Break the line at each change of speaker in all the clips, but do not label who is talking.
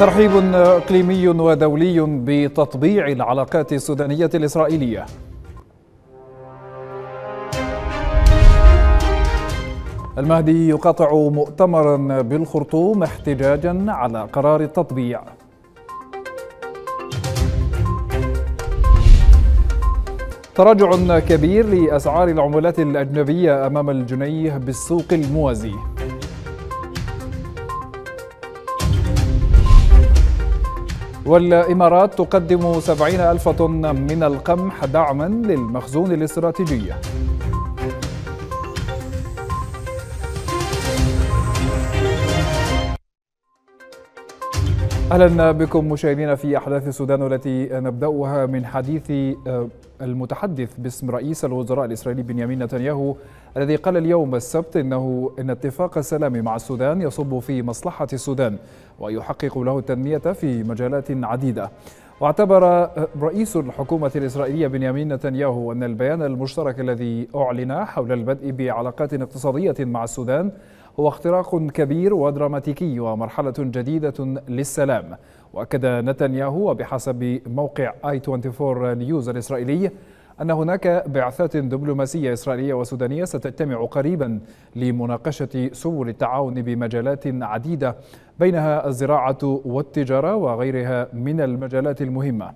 ترحيب اقليمي ودولي بتطبيع العلاقات السودانيه الاسرائيليه المهدي يقاطع مؤتمرا بالخرطوم احتجاجا على قرار التطبيع تراجع كبير لاسعار العملات الاجنبيه امام الجنيه بالسوق الموازي والإمارات تقدم 70 ألف طن من القمح دعما للمخزون الاستراتيجي أهلا بكم مشاهدينا في أحداث السودان التي نبدأها من حديث آه، المتحدث باسم رئيس الوزراء الإسرائيلي بنيامين نتنياهو الذي قال اليوم السبت إنه إن اتفاق السلام مع السودان يصب في مصلحة السودان ويحقق له التنمية في مجالات عديدة واعتبر رئيس الحكومة الإسرائيلية بنيامين نتنياهو أن البيان المشترك الذي أعلن حول البدء بعلاقات اقتصادية مع السودان هو اختراق كبير ودراماتيكي ومرحلة جديدة للسلام واكد نتنياهو وبحسب موقع اي 24 نيوز الاسرائيلي أن هناك بعثات دبلوماسية إسرائيلية وسودانية ستجتمع قريبا لمناقشة سبل التعاون بمجالات عديدة بينها الزراعة والتجارة وغيرها من المجالات المهمة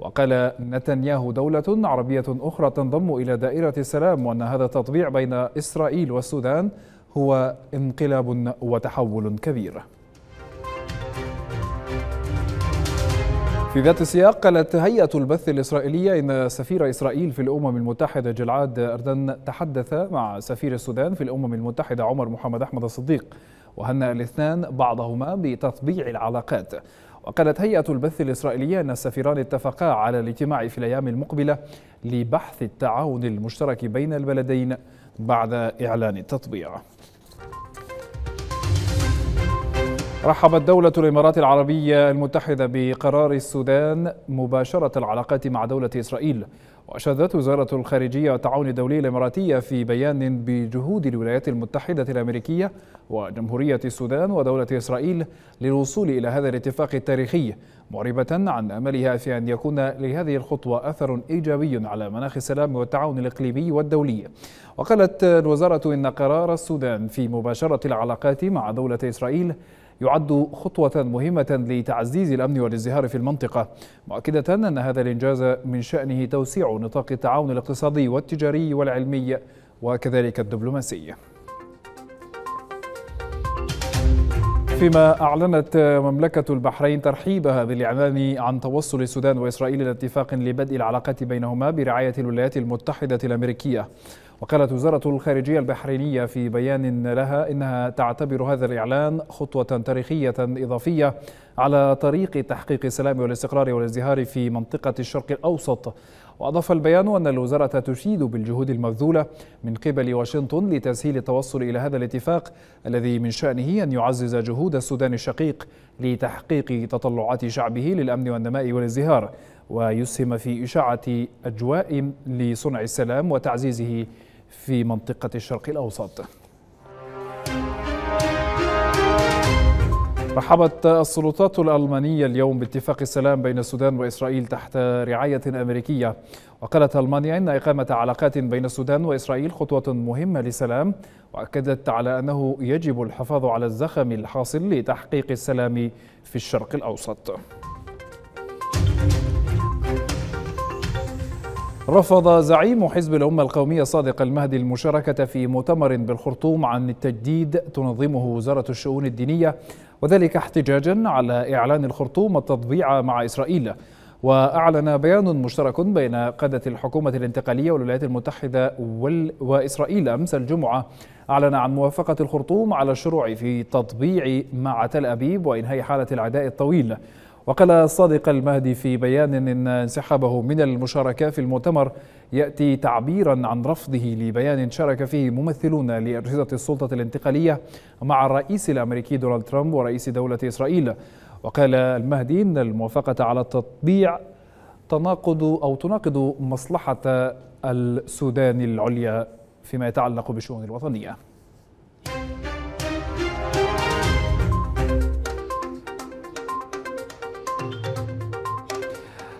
وقال نتنياهو دولة عربية أخرى تنضم إلى دائرة السلام وأن هذا التطبيع بين إسرائيل والسودان هو انقلاب وتحول كبير في ذات السياق قالت هيئة البث الإسرائيلية إن سفير إسرائيل في الأمم المتحدة جلعاد أردن تحدث مع سفير السودان في الأمم المتحدة عمر محمد أحمد الصديق وهنأ الاثنان بعضهما بتطبيع العلاقات وقالت هيئة البث الإسرائيلية أن السفيران اتفقا على الاجتماع في الأيام المقبلة لبحث التعاون المشترك بين البلدين بعد إعلان التطبيع رحبت دولة الإمارات العربية المتحدة بقرار السودان مباشرة العلاقات مع دولة إسرائيل وأشادت وزارة الخارجية والتعاون الدولي الإماراتية في بيان بجهود الولايات المتحدة الأمريكية وجمهورية السودان ودولة إسرائيل للوصول إلى هذا الاتفاق التاريخي معربة عن أملها في أن يكون لهذه الخطوة أثر إيجابي على مناخ السلام والتعاون الإقليمي والدولي وقالت الوزارة إن قرار السودان في مباشرة العلاقات مع دولة إسرائيل يعد خطوة مهمة لتعزيز الأمن والازدهار في المنطقة مؤكدة أن هذا الإنجاز من شأنه توسيع نطاق التعاون الاقتصادي والتجاري والعلمي وكذلك الدبلوماسي فيما أعلنت مملكة البحرين ترحيبها بالإعلان عن توصل السودان وإسرائيل إلى اتفاق لبدء العلاقات بينهما برعاية الولايات المتحدة الأمريكية وقالت وزارة الخارجية البحرينية في بيان لها إنها تعتبر هذا الإعلان خطوة تاريخية إضافية على طريق تحقيق السلام والاستقرار والازدهار في منطقة الشرق الأوسط وأضاف البيان أن الوزارة تشيد بالجهود المبذولة من قبل واشنطن لتسهيل التوصل إلى هذا الاتفاق الذي من شأنه أن يعزز جهود السودان الشقيق لتحقيق تطلعات شعبه للأمن والنماء والازدهار ويسهم في إشاعة أجواء لصنع السلام وتعزيزه في منطقة الشرق الأوسط رحبت السلطات الألمانية اليوم باتفاق السلام بين السودان وإسرائيل تحت رعاية أمريكية وقالت ألمانيا إن إقامة علاقات بين السودان وإسرائيل خطوة مهمة للسلام وأكدت على أنه يجب الحفاظ على الزخم الحاصل لتحقيق السلام في الشرق الأوسط رفض زعيم حزب الأمة القومية صادق المهدي المشاركة في مؤتمر بالخرطوم عن التجديد تنظمه وزارة الشؤون الدينية وذلك احتجاجا على إعلان الخرطوم التطبيع مع إسرائيل وأعلن بيان مشترك بين قادة الحكومة الانتقالية والولايات المتحدة وإسرائيل أمس الجمعة أعلن عن موافقة الخرطوم على الشروع في تطبيع مع تل أبيب وإنهاء حالة العداء الطويل وقال الصادق المهدي في بيان إن انسحابه من المشاركة في المؤتمر يأتي تعبيرا عن رفضه لبيان شارك فيه ممثلون لأجهزة السلطة الانتقالية مع الرئيس الأمريكي دونالد ترامب ورئيس دولة إسرائيل وقال المهدي إن الموافقة على التطبيع تناقض أو تناقض مصلحة السودان العليا فيما يتعلق بالشؤون الوطنية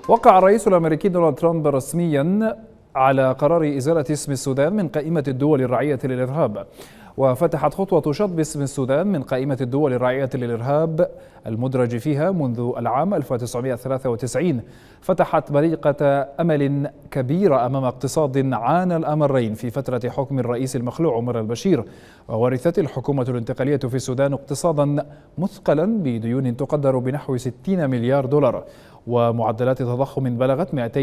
وقع الرئيس الامريكي دونالد ترامب رسميا على قرار ازاله اسم السودان من قائمه الدول الراعيه للارهاب وفتحت خطوة شطب اسم السودان من قائمة الدول الراعية للإرهاب المدرج فيها منذ العام 1993 فتحت بريقة أمل كبيرة أمام اقتصاد عانى الأمرين في فترة حكم الرئيس المخلوع عمر البشير وورثت الحكومة الانتقالية في السودان اقتصادا مثقلا بديون تقدر بنحو 60 مليار دولار ومعدلات تضخم بلغت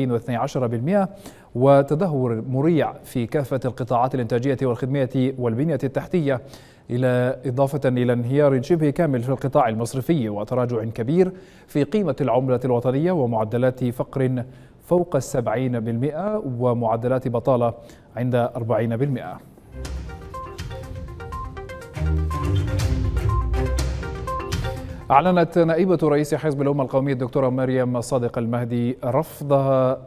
212% وتدهور مريع في كافة القطاعات الإنتاجية والخدمية والبنية التحتية إلى إضافة إلى انهيار شبه كامل في القطاع المصرفي وتراجع كبير في قيمة العملة الوطنية ومعدلات فقر فوق السبعين بالمئة ومعدلات بطالة عند أربعين بالمئة أعلنت نائبة رئيس حزب الأمة القومية الدكتورة مريم صادق المهدي رفضها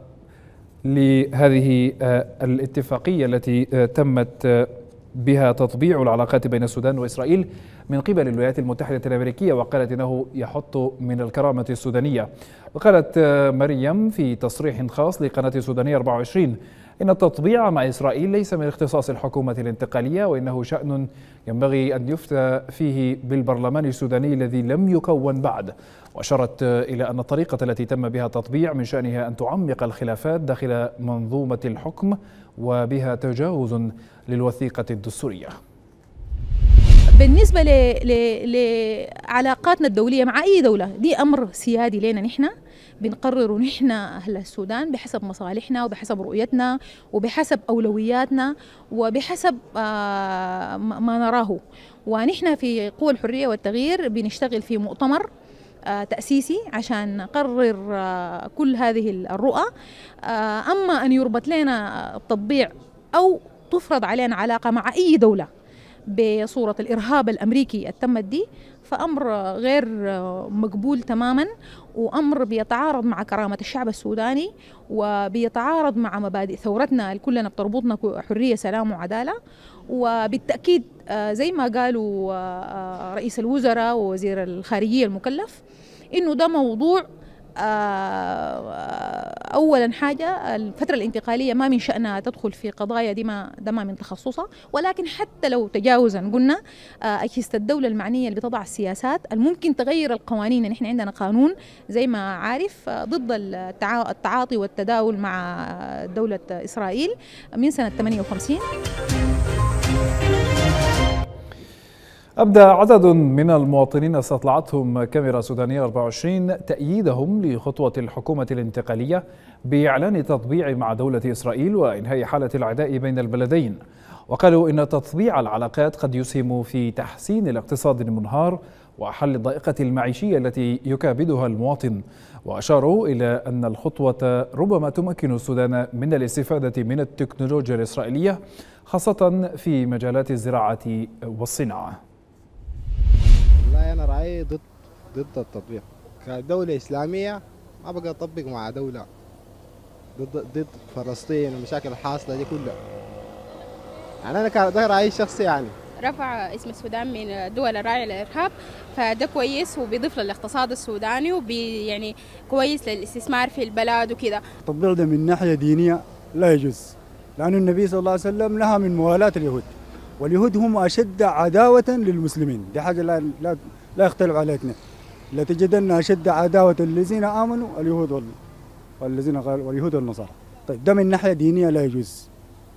لهذه آه، الاتفاقية التي آه، تمت آه، بها تطبيع العلاقات بين السودان وإسرائيل من قبل الولايات المتحدة الأمريكية وقالت إنه يحط من الكرامة السودانية وقالت مريم في تصريح خاص لقناة السودانية 24 إن التطبيع مع إسرائيل ليس من اختصاص الحكومة الانتقالية وإنه شأن ينبغي أن يفتى فيه بالبرلمان السوداني الذي لم يكون بعد وأشارت إلى أن الطريقة التي تم بها التطبيع من شأنها أن تعمق الخلافات داخل منظومة الحكم وبها تجاوز للوثيقة الدستورية
بالنسبه لعلاقاتنا الدوليه مع اي دوله دي امر سيادي لنا نحن بنقرره نحن أهل السودان بحسب مصالحنا وبحسب رؤيتنا وبحسب أولوياتنا وبحسب آه، ما نراه ونحن في قوى الحرية والتغيير بنشتغل في مؤتمر آه، تأسيسي عشان نقرر آه، كل هذه الرؤى أما أن يربط لنا التطبيع أو تفرض علينا علاقة مع أي دولة بصورة الإرهاب الأمريكي التمت دي فأمر غير مقبول تماما وأمر بيتعارض مع كرامة الشعب السوداني وبيتعارض مع مبادئ ثورتنا كلنا بتربطنا حرية سلام وعدالة وبالتأكيد آه، زي ما قالوا آه، آه، رئيس الوزراء ووزير الخارجية المكلف إنه ده موضوع آه، اولا حاجه الفتره الانتقاليه ما من شانها تدخل في قضايا دي ما ده ما من تخصصها ولكن حتى لو تجاوزا قلنا آه، اجهزه الدوله المعنيه اللي بتضع السياسات الممكن تغير القوانين يعني عندنا قانون زي ما عارف آه، ضد التعاطي والتداول مع دوله اسرائيل من سنه 58
أبدى عدد من المواطنين استطلعتهم كاميرا سودانية 24 تأييدهم لخطوة الحكومة الانتقالية بإعلان تطبيع مع دولة إسرائيل وإنهاء حالة العداء بين البلدين وقالوا إن تطبيع العلاقات قد يسهم في تحسين الاقتصاد المنهار وحل الضائقة المعيشية التي يكابدها المواطن وأشاروا إلى أن الخطوة ربما تمكن السودان من الاستفادة من التكنولوجيا الإسرائيلية خاصة في مجالات الزراعة والصناعة والله انا رايي ضد ضد التطبيق كدوله اسلاميه ما بقى اطبق مع دوله ضد ضد فلسطين والمشاكل الحاصله دي كلها يعني انا كان ده رايي الشخصي يعني
رفع اسم السودان من الدول الراعية للإرهاب فده كويس وبيضيف للاقتصاد السوداني وبي يعني كويس للاستثمار في البلد وكده
التطبيق ده من ناحية دينية لا يجوز لأن النبي صلى الله عليه وسلم نهى من موالاة اليهود واليهود هم أشد عداوة للمسلمين دي حاجة لا, لا, لا يختلف عليها اثنين لتجدن أشد عداوة للذين آمنوا اليهود والذين واليهود والنصارى طيب ده من ناحية دينية لا يجوز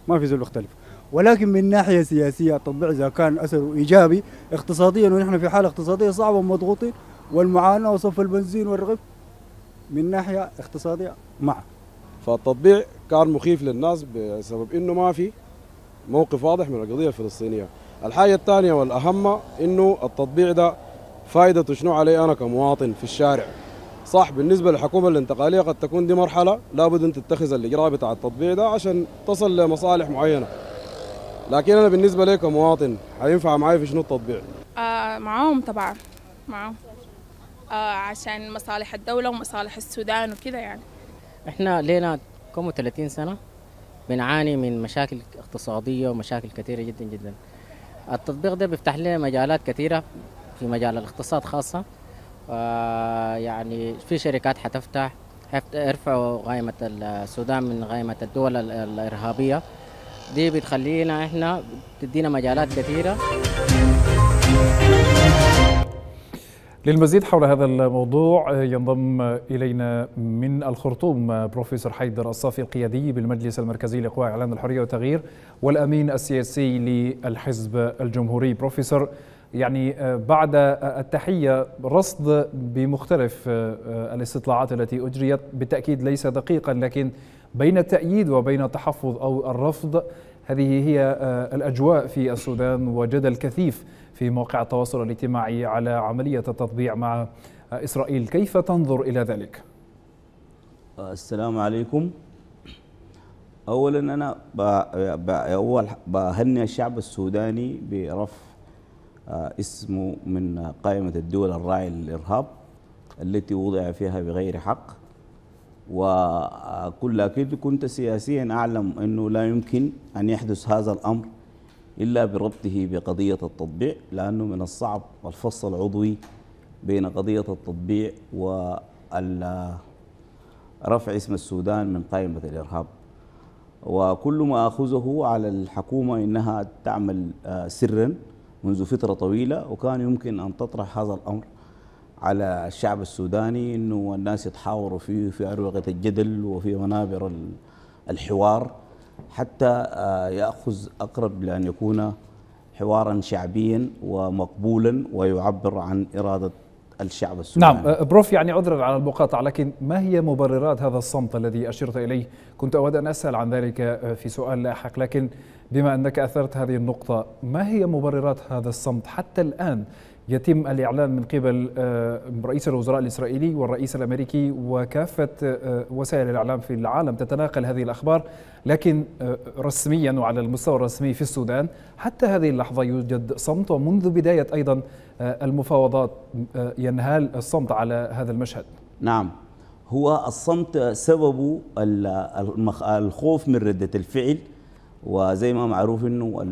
ما في زول يختلف ولكن من ناحية سياسية التطبيع إذا كان أثره إيجابي اقتصاديا ونحن في حالة اقتصادية صعبة ومضغوطين والمعاناة وصف البنزين والرغيف من ناحية اقتصادية مع فالتطبيع كان مخيف
للناس بسبب انه ما في موقف واضح من القضيه الفلسطينيه الحاجه الثانيه والاهم انه التطبيع ده فائدته شنو علي انا كمواطن في الشارع صح بالنسبه للحكومه الانتقاليه قد تكون دي مرحله لابد ان تتخذ الاجراء بتاع التطبيع ده عشان تصل لمصالح معينه لكن انا بالنسبه لي كمواطن هينفع معايا في شنو التطبيع
آه معاهم طبعا معاهم آه عشان مصالح الدوله ومصالح السودان وكده يعني احنا لينا كم 30 سنه بنعاني من مشاكل اقتصادية ومشاكل كثيرة جدا جدا التطبيق ده بيفتح لنا مجالات كثيرة في مجال الاقتصاد خاصة آه، يعني في شركات حتفتح ارفعوا قائمة السودان من قائمة الدول الإرهابية دي بتخلينا احنا بتدينا مجالات كثيرة
للمزيد حول هذا الموضوع آه، ينضم إلينا من الخرطوم آه، بروفيسور حيدر الصافي القيادي بالمجلس المركزي لقوى إعلان الحرية والتغيير والأمين السياسي للحزب الجمهوري بروفيسور يعني آه، بعد التحية رصد بمختلف الاستطلاعات التي أجريت بالتأكيد ليس دقيقا لكن بين التأييد وبين التحفظ أو الرفض هذه هي الأجواء في السودان وجدل كثيف في موقع التواصل الاجتماعي على عملية التطبيع مع إسرائيل كيف تنظر إلى ذلك؟ السلام عليكم
أولا أنا أول بهني الشعب السوداني برفع آه، اسمه من قائمة الدول الراعية للإرهاب التي وضع فيها بغير حق وكل لكن كنت سياسيا أعلم أنه لا يمكن أن يحدث هذا الأمر إلا بربطه بقضية التطبيع لأنه من الصعب الفصل العضوي بين قضية التطبيع ورفع اسم السودان من قائمة الإرهاب وكل ما أخذه على الحكومة إنها تعمل آه، سرا منذ فترة طويلة وكان يمكن أن تطرح هذا الأمر على الشعب السوداني إنه الناس يتحاوروا فيه في أروقة الجدل وفي منابر الحوار حتى آه، يأخذ أقرب لأن يكون حوارا شعبيا ومقبولا ويعبر عن إرادة الشعب السوداني نعم
آه، بروف يعني عذرا على المقاطعة لكن ما هي مبررات هذا الصمت الذي أشرت إليه كنت أود أن أسأل عن ذلك آه، في سؤال لاحق لكن بما أنك أثرت هذه النقطة ما هي مبررات هذا الصمت حتى الآن يتم الإعلان من قبل آه، رئيس الوزراء الإسرائيلي والرئيس الأمريكي وكافة آه، وسائل الإعلام في العالم تتناقل هذه الأخبار لكن آه، رسميا وعلى المستوى الرسمي في السودان حتى هذه اللحظة يوجد صمت ومنذ بداية أيضا المفاوضات ينهال الصمت على هذا المشهد
نعم هو الصمت سببه الخوف من ردة الفعل وزي ما معروف انه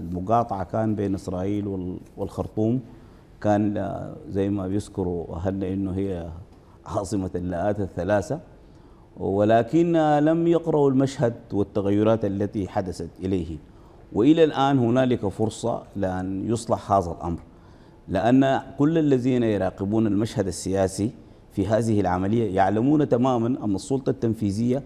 المقاطعه كان بين اسرائيل والخرطوم كان زي ما بيذكروا أهلنا إنه هي عاصمة اللاءات الثلاثة ولكن لم يقرأوا المشهد والتغيرات التي حدثت إليه وإلى الآن هنالك فرصة لأن يصلح هذا الأمر لأن كل الذين يراقبون المشهد السياسي في هذه العملية يعلمون تماما أن السلطة التنفيذية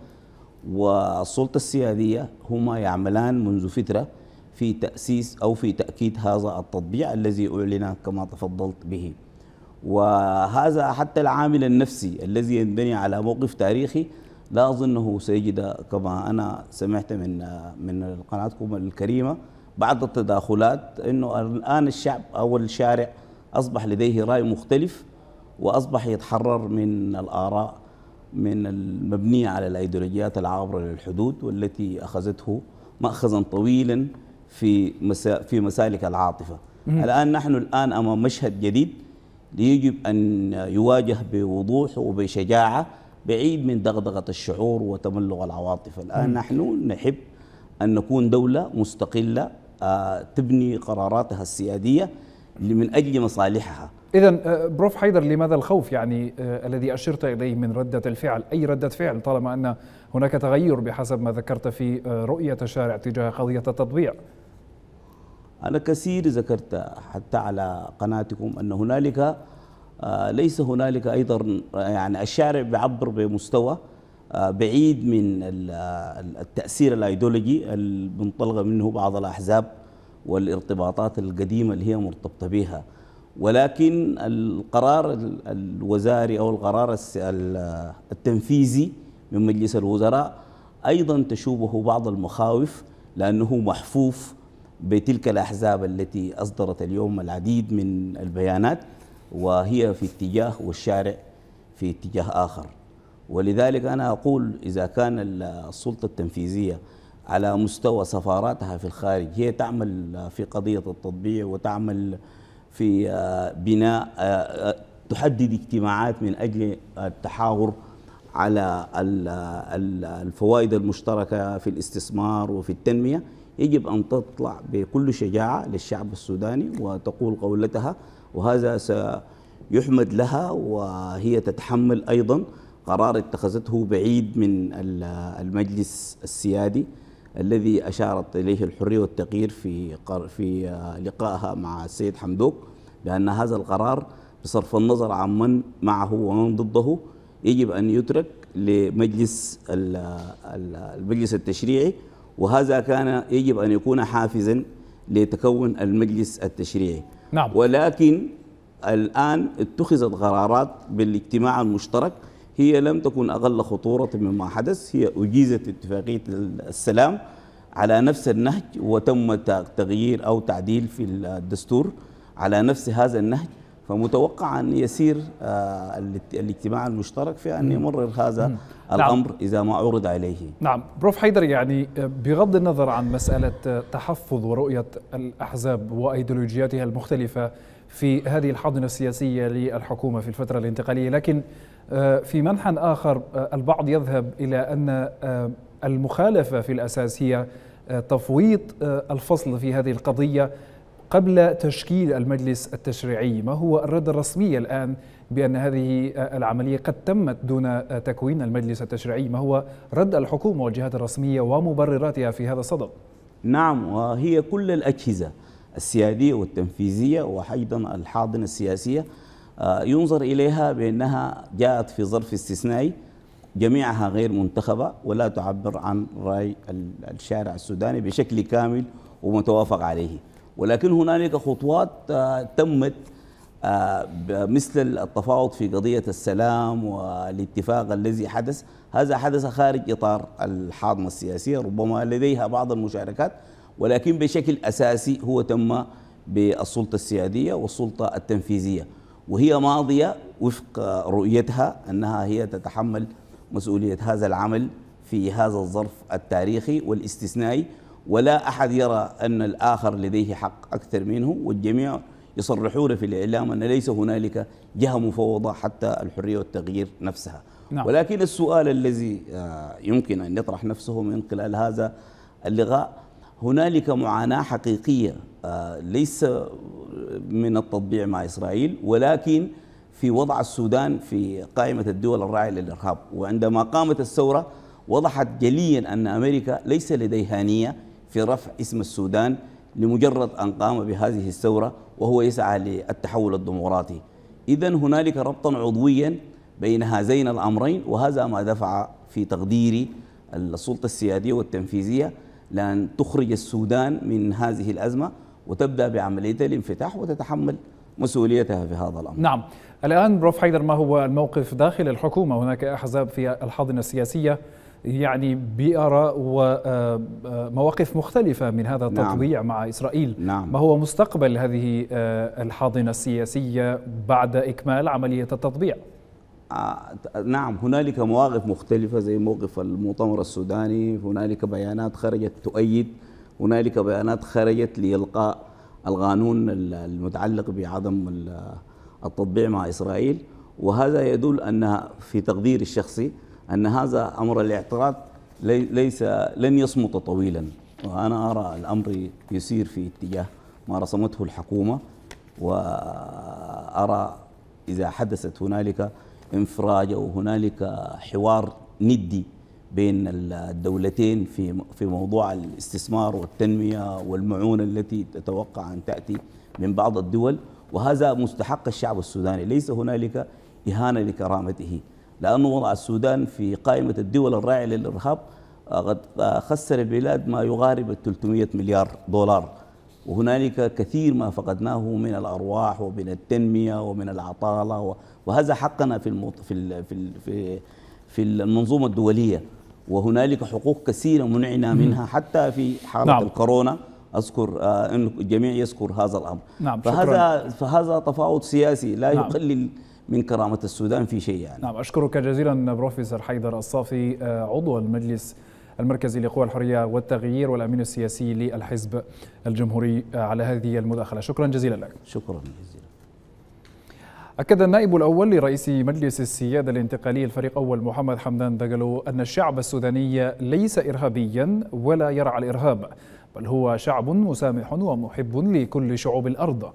والسلطة السيادية هما يعملان منذ فترة في تأسيس أو في تأكيد هذا التطبيع الذي أعلن كما تفضلت به وهذا حتى العامل النفسي الذي ينبني على موقف تاريخي لا أظنه سيجد كما أنا سمعت من من قناتكم الكريمة بعض التداخلات أنه الآن الشعب أو الشارع أصبح لديه رأي مختلف وأصبح يتحرر من الآراء من المبنية على الأيديولوجيات العابرة للحدود والتي أخذته مأخذا طويلا في مسا في مسالك العاطفة مم. الآن نحن الآن أمام مشهد جديد يجب أن يواجه بوضوح وبشجاعة بعيد من دغدغة الشعور وتملغ العواطف الآن مم. نحن نحب أن نكون دولة مستقلة آه، تبني قراراتها السيادية من أجل مصالحها
إذا آه، بروف حيدر لماذا الخوف يعني آه، الذي أشرت إليه من ردة الفعل أي ردة فعل طالما أن هناك تغير بحسب ما ذكرت في رؤية الشارع تجاه قضية التطبيع
أنا كثير ذكرت حتى على قناتكم أن هنالك آه، ليس هنالك أيضا يعني الشارع بيعبر بمستوى آه، بعيد من آه، التأثير الأيديولوجي المنطلقة منه بعض الأحزاب والارتباطات القديمة اللي هي مرتبطة بها ولكن القرار الوزاري أو القرار التنفيذي من مجلس الوزراء أيضا تشوبه بعض المخاوف لأنه محفوف بتلك الأحزاب التي أصدرت اليوم العديد من البيانات وهي في اتجاه والشارع في اتجاه آخر ولذلك أنا أقول إذا كان السلطة التنفيذية على مستوى سفاراتها في الخارج هي تعمل في قضية التطبيع وتعمل في آه، بناء آه، آه، تحدد اجتماعات من أجل التحاور على الفوائد المشتركة في الاستثمار وفي التنمية يجب أن تطلع بكل شجاعة للشعب السوداني وتقول قولتها وهذا سيحمد لها وهي تتحمل أيضا قرار اتخذته بعيد من المجلس السيادي الذي أشارت إليه الحرية والتغيير في في لقائها مع السيد حمدوك بأن هذا القرار بصرف النظر عن من معه ومن ضده يجب أن يترك لمجلس المجلس التشريعي وهذا كان يجب أن يكون حافزا لتكون المجلس التشريعي نعم. ولكن الآن اتخذت قرارات بالاجتماع المشترك هي لم تكن أقل خطورة مما حدث هي أجيزت اتفاقية السلام على نفس النهج وتم تغيير أو تعديل في الدستور على نفس هذا النهج فمتوقع أن يسير آه، الاجتماع المشترك
في أن يمرر هذا
نعم. الأمر إذا ما عرض عليه
نعم بروف حيدر يعني آه، بغض النظر عن مسألة آه، تحفظ ورؤية الأحزاب وأيديولوجياتها المختلفة في هذه الحاضنة السياسية للحكومة في الفترة الانتقالية لكن في منحى آخر البعض يذهب إلى أن المخالفة في الأساس هي تفويض الفصل في هذه القضية قبل تشكيل المجلس التشريعي ما هو الرد الرسمي الآن بأن هذه العملية قد تمت دون تكوين المجلس التشريعي ما هو رد الحكومة والجهات الرسمية ومبرراتها في هذا الصدد
نعم وهي كل الأجهزة السيادية والتنفيذية وأيضا الحاضنة السياسية آه، ينظر إليها بأنها جاءت في ظرف استثنائي جميعها غير منتخبة ولا تعبر عن رأي الشارع السوداني بشكل كامل ومتوافق عليه ولكن هنالك خطوات آه، تمت آه، مثل التفاوض في قضية السلام والاتفاق الذي حدث هذا حدث خارج إطار الحاضنة السياسية ربما لديها بعض المشاركات ولكن بشكل أساسي هو تم بالسلطة السيادية والسلطة التنفيذية وهي ماضية وفق رؤيتها أنها هي تتحمل مسؤولية هذا العمل في هذا الظرف التاريخي والاستثنائي ولا أحد يرى أن الآخر لديه حق أكثر منه والجميع يصرحون في الإعلام أن ليس هنالك جهة مفوضة حتى الحرية والتغيير نفسها نعم. ولكن السؤال الذي آه، يمكن أن يطرح نفسه من خلال هذا اللقاء هنالك معاناة حقيقية آه، ليس من التطبيع مع إسرائيل ولكن في وضع السودان في قائمة الدول الراعية للإرهاب وعندما قامت الثورة وضحت جليا أن أمريكا ليس لديها نية في رفع اسم السودان لمجرد أن قام بهذه الثورة وهو يسعى للتحول الديمقراطي إذا هنالك ربطا عضويا بين هذين الأمرين وهذا ما دفع في تقديري السلطة السيادية والتنفيذية لأن تخرج السودان من هذه الأزمة وتبدأ بعملية الانفتاح وتتحمل مسؤوليتها في هذا الأمر
نعم الآن بروف حيدر ما هو الموقف داخل الحكومة هناك أحزاب في الحاضنة السياسية يعني بآراء ومواقف آه، آه، مختلفة من هذا التطبيع نعم. مع إسرائيل نعم. ما هو مستقبل هذه آه، الحاضنة السياسية بعد إكمال عملية التطبيع؟
نعم هنالك مواقف مختلفة زي موقف المؤتمر السوداني هنالك بيانات خرجت تؤيد هنالك بيانات خرجت لإلقاء القانون المتعلق بعدم التطبيع مع إسرائيل وهذا يدل أن في تقديري الشخصي أن هذا أمر الاعتراض ليس لن يصمت طويلا وأنا أرى الأمر يسير في اتجاه ما رسمته الحكومة وأرى إذا حدثت هنالك انفراج أو هنالك حوار ندي بين الدولتين في في موضوع الاستثمار والتنميه والمعونه التي تتوقع ان تاتي من بعض الدول وهذا مستحق الشعب السوداني ليس هنالك اهانه لكرامته لأنه وضع السودان في قائمة الدول الراعية للإرهاب آه، قد آه، خسر البلاد ما يقارب 300 مليار دولار وهنالك كثير ما فقدناه من الأرواح ومن التنمية ومن العطالة وهذا حقنا في المط... في ال... في ال... في المنظومة الدولية وهنالك حقوق كثيرة منعنا منها حتى في حالة نعم. الكورونا اذكر آه، أن الجميع يذكر هذا الامر نعم فهذا شكرا. فهذا تفاوض سياسي لا نعم. يقلل من كرامة السودان في شيء يعني
نعم أشكرك جزيلا بروفيسور حيدر الصافي آه، عضو المجلس المركزي لقوى الحرية والتغيير والأمين السياسي للحزب الجمهوري آه، على هذه المداخلة شكرا جزيلا لك شكرا جزيلا أكد النائب الأول لرئيس مجلس السيادة الانتقالي الفريق أول محمد حمدان دجلو أن الشعب السوداني ليس إرهابيا ولا يرعى الإرهاب بل هو شعب مسامح ومحب لكل شعوب الأرض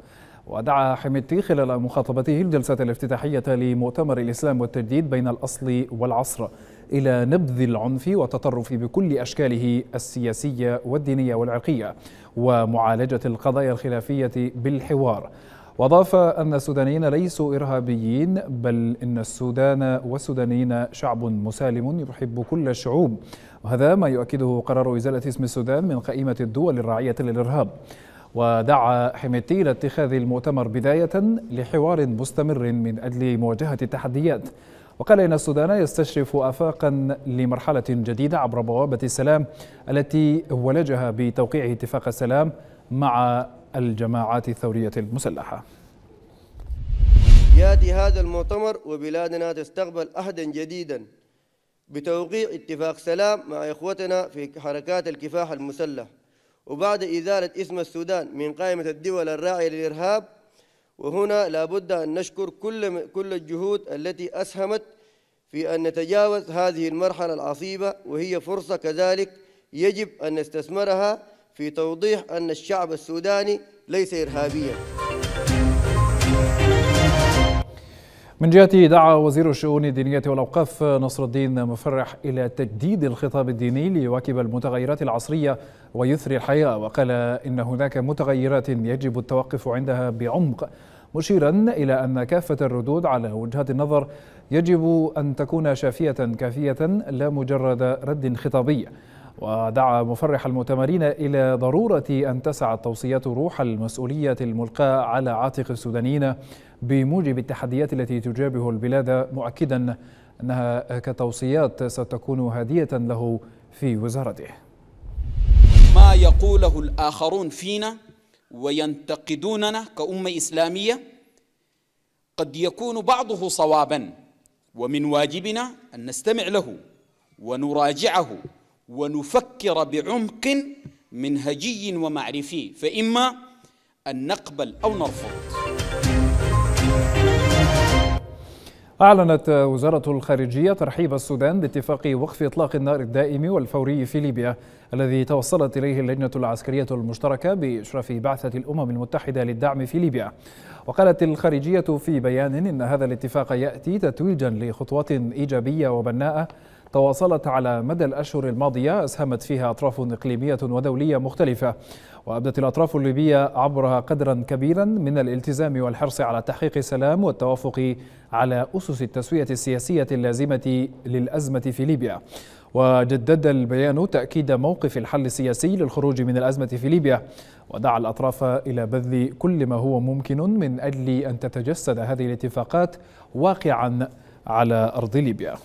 ودعا حميدتي خلال مخاطبته الجلسة الافتتاحية لمؤتمر الإسلام والتجديد بين الأصل والعصر إلى نبذ العنف والتطرف بكل أشكاله السياسية والدينية والعرقية ومعالجة القضايا الخلافية بالحوار وأضاف أن السودانيين ليسوا إرهابيين بل إن السودان والسودانيين شعب مسالم يحب كل الشعوب وهذا ما يؤكده قرار إزالة اسم السودان من قائمة الدول الراعية للإرهاب ودعا حميتي إلى اتخاذ المؤتمر بداية لحوار مستمر من أجل مواجهة التحديات وقال إن السودان يستشرف آفاقا لمرحلة جديدة عبر بوابة السلام التي ولجها بتوقيع اتفاق السلام مع الجماعات الثورية المسلحة
ياتي هذا المؤتمر وبلادنا تستقبل عهدا جديدا بتوقيع اتفاق سلام مع إخوتنا في حركات الكفاح المسلح وبعد إزالة اسم السودان من قائمة الدول الراعية للإرهاب وهنا لابد أن نشكر كل كل الجهود التي أسهمت في أن نتجاوز هذه المرحلة العصيبة وهي فرصة كذلك يجب أن نستثمرها في توضيح أن الشعب السوداني ليس إرهابياً
من جهته دعا وزير الشؤون الدينية والأوقاف نصر الدين مفرح إلى تجديد الخطاب الديني ليواكب المتغيرات العصرية ويثري الحياة وقال إن هناك متغيرات يجب التوقف عندها بعمق مشيرا إلى أن كافة الردود على وجهات النظر يجب أن تكون شافية كافية لا مجرد رد خطابي ودعا مفرح المؤتمرين إلى ضرورة أن تسعى التوصيات روح المسؤولية الملقاة على عاتق السودانيين بموجب التحديات التي تجابه البلاد مؤكدا أنها كتوصيات ستكون هادية له في وزارته
ما يقوله الآخرون فينا وينتقدوننا كأمة إسلامية قد يكون بعضه صوابا ومن واجبنا أن نستمع له ونراجعه ونفكر بعمق منهجي ومعرفي فإما أن نقبل أو نرفض
أعلنت وزارة الخارجية ترحيب السودان باتفاق وقف إطلاق النار الدائم والفوري في ليبيا الذي توصلت إليه اللجنة العسكرية المشتركة بإشراف بعثة الأمم المتحدة للدعم في ليبيا وقالت الخارجية في بيان إن هذا الاتفاق يأتي تتويجا لخطوات إيجابية وبناءة تواصلت على مدى الأشهر الماضية أسهمت فيها أطراف إقليمية ودولية مختلفة وأبدت الأطراف الليبية عبرها قدرا كبيرا من الالتزام والحرص على تحقيق السلام والتوافق على أسس التسوية السياسية اللازمة للأزمة في ليبيا وجدد البيان تأكيد موقف الحل السياسي للخروج من الأزمة في ليبيا ودعا الأطراف إلى بذل كل ما هو ممكن من أجل أن تتجسد هذه الاتفاقات واقعا على أرض ليبيا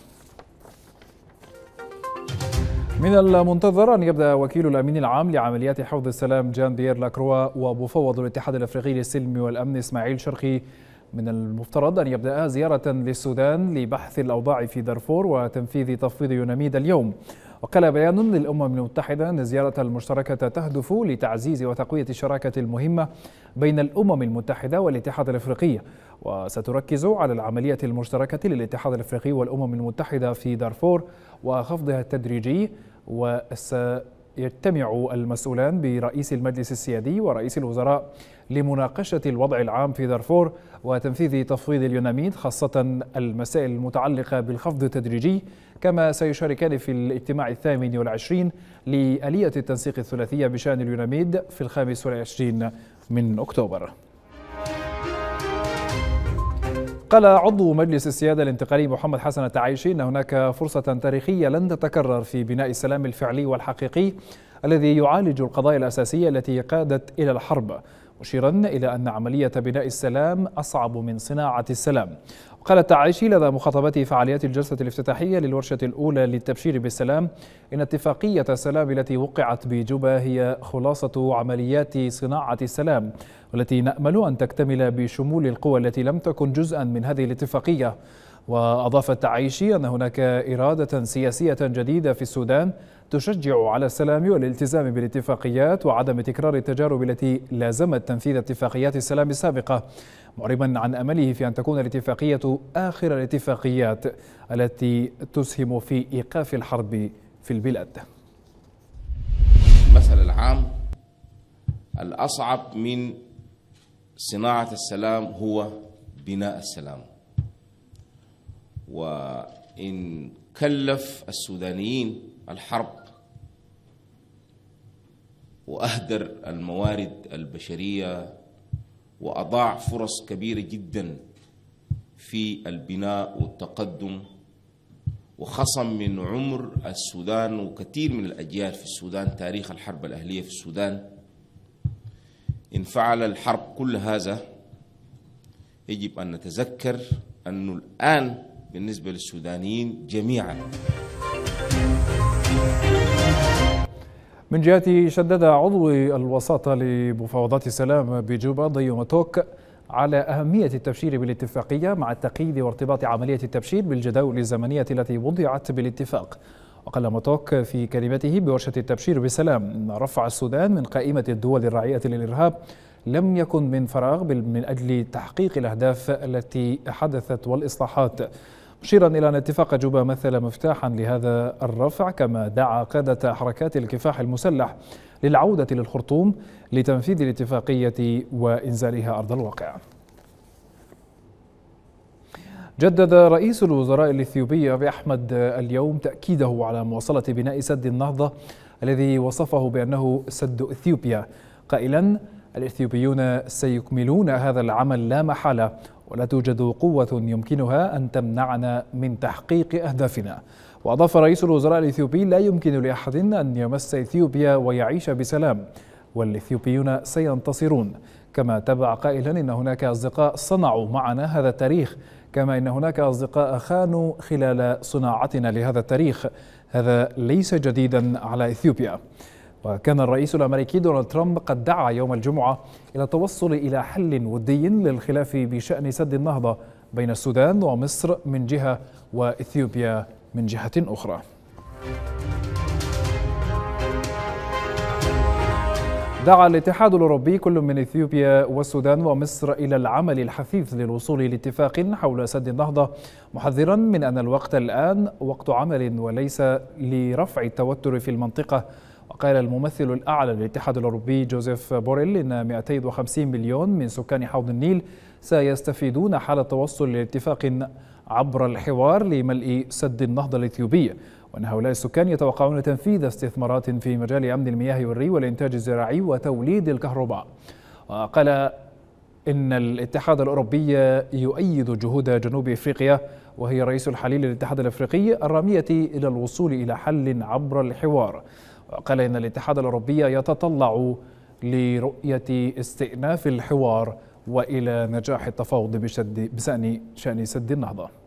من المنتظر أن يبدأ وكيل الأمين العام لعمليات حفظ السلام جان بيير لاكروا ومفوض الاتحاد الأفريقي للسلم والأمن إسماعيل شرقي من المفترض أن يبدأ زيارة للسودان لبحث الأوضاع في دارفور وتنفيذ تفويض يوناميد اليوم وقال بيان للأمم المتحدة أن الزيارة المشتركة تهدف لتعزيز وتقوية الشراكة المهمة بين الأمم المتحدة والاتحاد الأفريقي وستركز على العملية المشتركة للاتحاد الأفريقي والأمم المتحدة في دارفور وخفضها التدريجي وسيجتمع المسؤولان برئيس المجلس السيادي ورئيس الوزراء لمناقشة الوضع العام في دارفور وتنفيذ تفويض اليوناميد خاصة المسائل المتعلقة بالخفض التدريجي كما سيشاركان في الاجتماع الثامن والعشرين لآلية التنسيق الثلاثية بشأن اليوناميد في الخامس والعشرين من أكتوبر قال عضو مجلس السيادة الانتقالي محمد حسن التعايشي أن هناك فرصة تاريخية لن تتكرر في بناء السلام الفعلي والحقيقي الذي يعالج القضايا الأساسية التي قادت إلى الحرب مشيرا إلى أن عملية بناء السلام أصعب من صناعة السلام قال التعايشي لدى مخاطبته فعاليات الجلسة الافتتاحية للورشة الأولى للتبشير بالسلام إن اتفاقية السلام التي وقعت بجوبا هي خلاصة عمليات صناعة السلام والتي نأمل أن تكتمل بشمول القوى التي لم تكن جزءا من هذه الاتفاقية وأضاف التعيشي أن هناك إرادة سياسية جديدة في السودان تشجع على السلام والالتزام بالاتفاقيات وعدم تكرار التجارب التي لازمت تنفيذ اتفاقيات السلام السابقة معربا عن أمله في أن تكون الاتفاقية آخر الاتفاقيات التي تسهم في إيقاف الحرب في البلاد
المثل العام الأصعب من صناعة السلام هو بناء السلام وإن كلف السودانيين الحرب وأهدر الموارد البشرية وأضاع فرص كبيرة جدا في البناء والتقدم وخصم من عمر السودان وكثير من الأجيال في السودان تاريخ الحرب الأهلية في السودان إن فعل الحرب كل هذا يجب أن نتذكر أنه الآن بالنسبة للسودانيين جميعا
من جهته شدد عضو الوساطة لمفاوضات السلام بجوبا ضيو على أهمية التبشير بالاتفاقية مع التقييد وارتباط عملية التبشير بالجداول الزمنية التي وضعت بالاتفاق وقال ماتوك في كلمته بورشة التبشير بسلام أن رفع السودان من قائمة الدول الراعية للإرهاب لم يكن من فراغ من أجل تحقيق الأهداف التي حدثت والإصلاحات مشيرا إلى أن اتفاق جوبا مثل مفتاحا لهذا الرفع كما دعا قادة حركات الكفاح المسلح للعودة للخرطوم لتنفيذ الاتفاقية وإنزالها أرض الواقع جدد رئيس الوزراء الاثيوبي أبي أحمد اليوم تأكيده على مواصلة بناء سد النهضة الذي وصفه بأنه سد إثيوبيا قائلا الإثيوبيون سيكملون هذا العمل لا محالة ولا توجد قوة يمكنها أن تمنعنا من تحقيق أهدافنا وأضاف رئيس الوزراء الإثيوبي لا يمكن لأحد أن يمس إثيوبيا ويعيش بسلام والإثيوبيون سينتصرون كما تبع قائلا إن هناك أصدقاء صنعوا معنا هذا التاريخ كما إن هناك أصدقاء خانوا خلال صناعتنا لهذا التاريخ هذا ليس جديدا على إثيوبيا وكان الرئيس الامريكي دونالد ترامب قد دعا يوم الجمعه الى التوصل الى حل ودي للخلاف بشان سد النهضه بين السودان ومصر من جهه واثيوبيا من جهه اخرى. دعا الاتحاد الاوروبي كل من اثيوبيا والسودان ومصر الى العمل الحثيث للوصول لاتفاق حول سد النهضه محذرا من ان الوقت الان وقت عمل وليس لرفع التوتر في المنطقه وقال الممثل الأعلى للاتحاد الأوروبي جوزيف بوريل إن 250 مليون من سكان حوض النيل سيستفيدون حال التوصل لاتفاق عبر الحوار لملء سد النهضة الإثيوبي وأن هؤلاء السكان يتوقعون تنفيذ استثمارات في مجال أمن المياه والري والإنتاج الزراعي وتوليد الكهرباء وقال إن الاتحاد الأوروبي يؤيد جهود جنوب إفريقيا وهي رئيس الحليل للاتحاد الأفريقي الرامية إلى الوصول إلى حل عبر الحوار وقال إن الاتحاد الأوروبي يتطلع لرؤية استئناف الحوار وإلى نجاح التفاوض بشد بشأن سد النهضة